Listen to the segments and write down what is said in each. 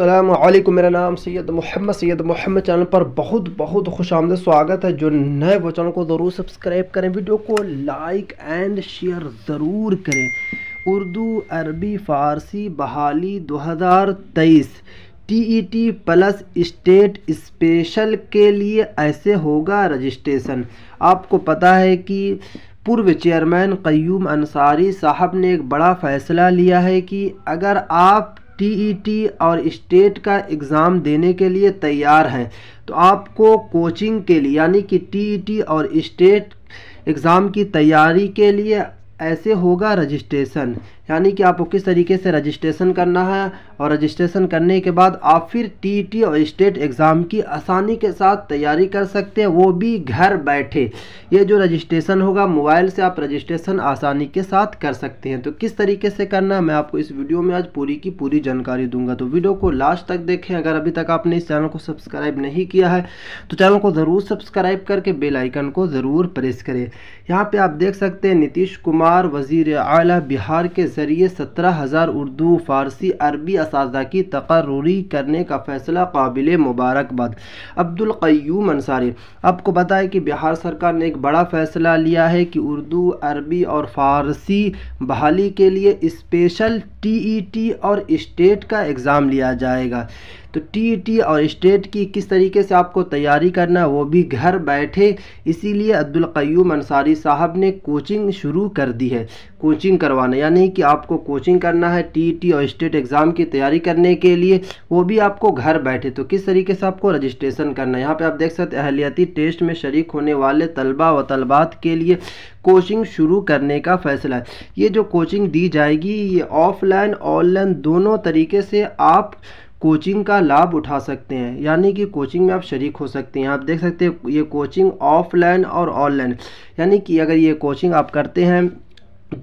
सलामकुम मेरा नाम सैयद मोहम्मद सैयद मोहम्मद चैनल पर बहुत बहुत खुश आमद स्वागत है जो नए वो चैनल को ज़रूर सब्सक्राइब करें वीडियो को लाइक एंड शेयर ज़रूर करें उर्दू अरबी फ़ारसी बहाली 2023 T e plus state special के लिए ऐसे होगा रजिस्ट्रेशन आपको पता है कि पूर्व चेयरमैन कयूम अंसारी साहब ने एक बड़ा फ़ैसला लिया है कि अगर आप टीईटी e और स्टेट का एग्ज़ाम देने के लिए तैयार हैं तो आपको कोचिंग के लिए यानी कि टीईटी e और स्टेट एग्ज़ाम की तैयारी के लिए ऐसे होगा रजिस्ट्रेशन यानी कि आपको किस तरीके से रजिस्ट्रेशन करना है और रजिस्ट्रेशन करने के बाद आप फिर टी और स्टेट एग्ज़ाम की आसानी के साथ तैयारी कर सकते हैं वो भी घर बैठे ये जो रजिस्ट्रेशन होगा मोबाइल से आप रजिस्ट्रेशन आसानी के साथ कर सकते हैं तो किस तरीके से करना है मैं आपको इस वीडियो में आज पूरी की पूरी जानकारी दूंगा तो वीडियो को लास्ट तक देखें अगर अभी तक आपने इस चैनल को सब्सक्राइब नहीं किया है तो चैनल को ज़रूर सब्सक्राइब करके बेलाइकन को ज़रूर प्रेस करें यहाँ पर आप देख सकते हैं नीतीश कुमार वजीर अला बिहार के ज़रिए सत्रह हज़ार उर्दू फ़ारसी अरबी इस की तकर्री करने का फ़ैसला काबिल मुबारकबाद क्यूम अंसारी आपको पता कि बिहार सरकार ने एक बड़ा फ़ैसला लिया है कि उर्दू अरबी और फ़ारसी बहाली के लिए स्पेशल टी ई टी और इस्टेट का एग्ज़ाम लिया जाएगा तो टी e और स्टेट की किस तरीके से आपको तैयारी करना है वो भी घर बैठे इसीलिए अब्दुल क्यूम अंसारी साहब ने कोचिंग शुरू कर दी है कोचिंग करवाना यानी कि आपको कोचिंग करना है टी e और स्टेट एग्ज़ाम की तैयारी करने के लिए वो भी आपको घर बैठे तो किस तरीके से आपको रजिस्ट्रेशन करना है यहाँ पर आप देख सकते अहलियाती टेस्ट में शरीक होने वाले तलबा व तलबात के लिए कोचिंग शुरू करने का फ़ैसला है ये जो कोचिंग दी जाएगी ये ऑफलाइन ऑनलाइन दोनों तरीके से आप कोचिंग का लाभ उठा सकते हैं यानी कि कोचिंग में आप शरीक हो सकते हैं आप देख सकते हैं ये कोचिंग ऑफलाइन और ऑनलाइन यानी कि अगर ये कोचिंग आप करते हैं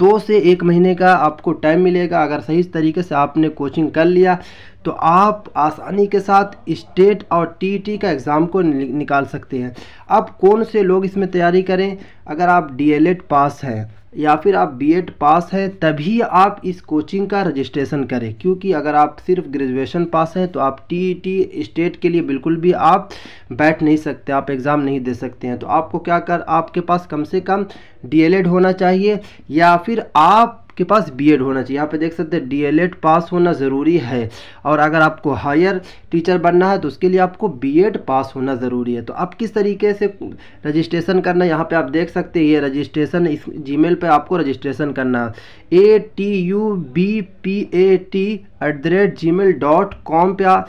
दो से एक महीने का आपको टाइम मिलेगा अगर सही तरीके से आपने कोचिंग कर लिया तो आप आसानी के साथ स्टेट और टीटी का एग्ज़ाम को निकाल सकते हैं अब कौन से लोग इसमें तैयारी करें अगर आप डीएलएड पास हैं या फिर आप बीएड पास हैं तभी आप इस कोचिंग का रजिस्ट्रेशन करें क्योंकि अगर आप सिर्फ ग्रेजुएशन पास हैं तो आप टी स्टेट e के लिए बिल्कुल भी आप बैठ नहीं सकते आप एग्ज़ाम नहीं दे सकते हैं तो आपको क्या कर आपके पास कम से कम डीएलएड होना चाहिए या फिर आप आपके पास बीएड होना चाहिए यहाँ पे देख सकते हैं डीएलएड पास होना ज़रूरी है और अगर आपको हायर टीचर बनना है तो उसके लिए आपको बीएड पास होना ज़रूरी है तो आप किस तरीके से रजिस्ट्रेशन करना है यहाँ पर आप देख सकते हैं ये रजिस्ट्रेशन इस जी पर आपको रजिस्ट्रेशन करना है A T U B P A T at the rate Gmail dot com पर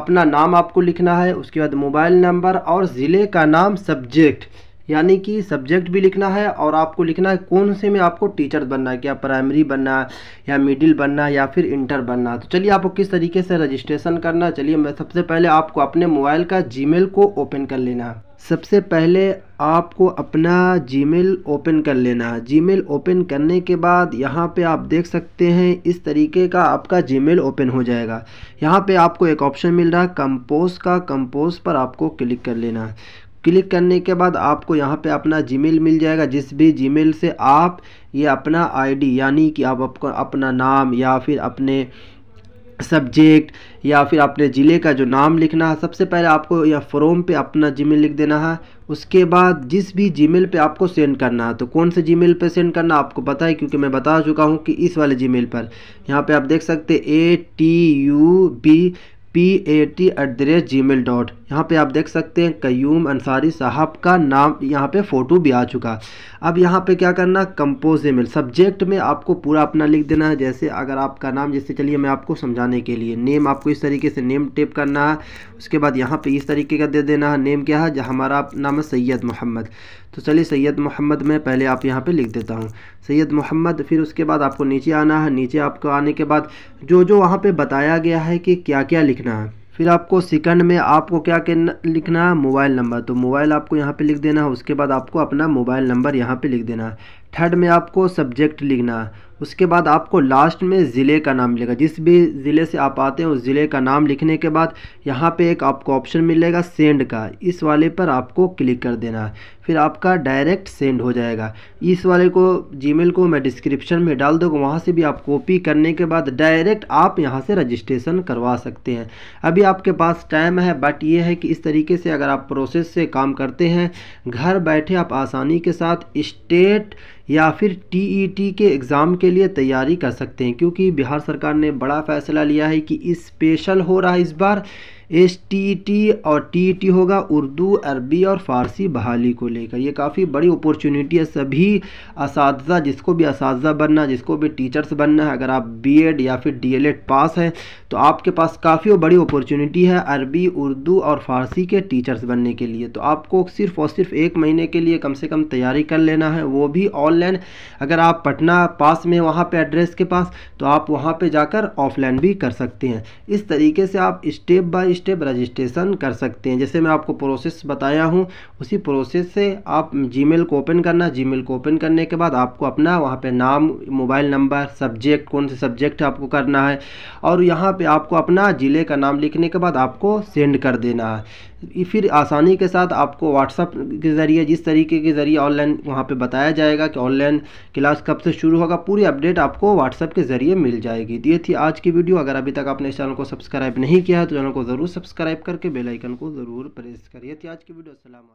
अपना नाम आपको लिखना है उसके बाद मोबाइल नंबर और ज़िले का नाम सब्जेक्ट यानी कि सब्जेक्ट भी लिखना है और आपको लिखना है कौन से में आपको टीचर बनना है क्या प्राइमरी बनना है या मिडिल बनना है या फिर इंटर बनना है तो चलिए आपको किस तरीके से रजिस्ट्रेशन करना है चलिए मैं सबसे पहले आपको अपने मोबाइल का जीमेल को ओपन कर लेना है सबसे पहले आपको अपना जीमेल ओपन कर लेना है जीमेल ओपन करने के बाद यहाँ पे आप देख सकते हैं इस तरीके का आपका जीमेल ओपन हो जाएगा यहाँ पे आपको एक ऑप्शन मिल रहा है कंपोज का कंपोज पर आपको क्लिक कर लेना है क्लिक करने के बाद आपको यहाँ पे अपना जीमेल मिल जाएगा जिस भी जीमेल से आप ये अपना आईडी यानी कि आप आपको अपना नाम या फिर अपने सब्जेक्ट या फिर अपने ज़िले का जो नाम लिखना है सबसे पहले आपको या फॉर्म पे अपना जीमेल लिख देना है उसके बाद जिस भी जीमेल पे आपको सेंड करना है तो कौन से जीमेल पे सेंड करना आपको पता है क्योंकि मैं बता चुका हूँ कि इस वाले जीमेल पर यहाँ पे आप देख सकते A T U B P A T at the rate Gmail dot यहाँ पर आप देख सकते हैं कयूम अंसारी साहब का नाम यहाँ पे फ़ोटो भी आ चुका अब यहाँ पे क्या करना कंपोज ईमेल सब्जेक्ट में आपको पूरा अपना लिख देना है जैसे अगर आपका नाम जैसे चलिए मैं आपको समझाने के लिए नेम आपको इस तरीके से नेम टेप करना है उसके बाद यहाँ पे इस तरीके का दे देना है नेम क्या है हमारा नाम है सैयद मोहम्मद तो चलिए सैयद मोहम्मद में पहले आप यहाँ पे लिख देता हूँ सैयद मोहम्मद फिर उसके बाद आपको नीचे आना है नीचे आपको आने के बाद जो जो वहाँ पे बताया गया है कि क्या क्या लिखना है फिर आपको सेकंड में आपको क्या लिखना है मोबाइल नंबर तो मोबाइल आपको यहाँ पे लिख देना है उसके बाद आपको अपना मोबाइल नंबर यहाँ पे लिख देना है थर्ड में आपको सब्जेक्ट लिखना है उसके बाद आपको लास्ट में ज़िले का नाम मिलेगा जिस भी ज़िले से आप आते हैं उस ज़िले का नाम लिखने के बाद यहाँ पे एक आपको ऑप्शन मिलेगा सेंड का इस वाले पर आपको क्लिक कर देना है फिर आपका डायरेक्ट सेंड हो जाएगा इस वाले को जीमेल को मैं डिस्क्रिप्शन में डाल दूँगा वहाँ से भी आप कॉपी करने के बाद डायरेक्ट आप यहाँ से रजिस्ट्रेशन करवा सकते हैं अभी आपके पास टाइम है बट ये है कि इस तरीके से अगर आप प्रोसेस से काम करते हैं घर बैठे आप आसानी के साथ इस्टेट या फिर टीईटी e के एग्ज़ाम के लिए तैयारी कर सकते हैं क्योंकि बिहार सरकार ने बड़ा फैसला लिया है कि स्पेशल हो रहा है इस बार एस टी टी और टी टी होगा उर्दू अरबी और फ़ारसी बहाली को लेकर ये काफ़ी बड़ी अपॉर्चुनिटी है सभी इस जिसको भी इस बनना जिसको भी टीचर्स बनना है अगर आप बीएड या फिर डीएलएड पास हैं तो आपके पास काफ़ी बड़ी अपॉर्चुनिटी है अरबी उर्दू और फ़ारसी के टीचर्स बनने के लिए तो आपको सिर्फ और सिर्फ एक महीने के लिए कम से कम तैयारी कर लेना है वो भी ऑनलाइन अगर आप पटना पास में वहाँ पर एड्रेस के पास तो आप वहाँ पर जाकर ऑफलाइन भी कर सकते हैं इस तरीके से आप स्टेप बाई स्टेप रजिस्ट्रेशन कर सकते हैं जैसे मैं आपको प्रोसेस बताया हूँ उसी प्रोसेस से आप जीमेल को ओपन करना जीमेल को ओपन करने के बाद आपको अपना वहाँ पे नाम मोबाइल नंबर सब्जेक्ट कौन से सब्जेक्ट आपको करना है और यहाँ पे आपको अपना ज़िले का नाम लिखने के बाद आपको सेंड कर देना है फिर आसानी के साथ आपको व्हाट्सअप के ज़रिए जिस तरीके के ज़रिए ऑनलाइन वहाँ पे बताया जाएगा कि ऑनलाइन क्लास कब से शुरू होगा पूरी अपडेट आपको व्हाट्सअप के ज़रिए मिल जाएगी तो ये थी आज की वीडियो अगर अभी तक आपने इस चैनल को सब्सक्राइब नहीं किया है तो चैनल को ज़रूर सब्सक्राइब करके बेलाइकन को ज़रूर प्रेस करिए थी आज की वीडियो असल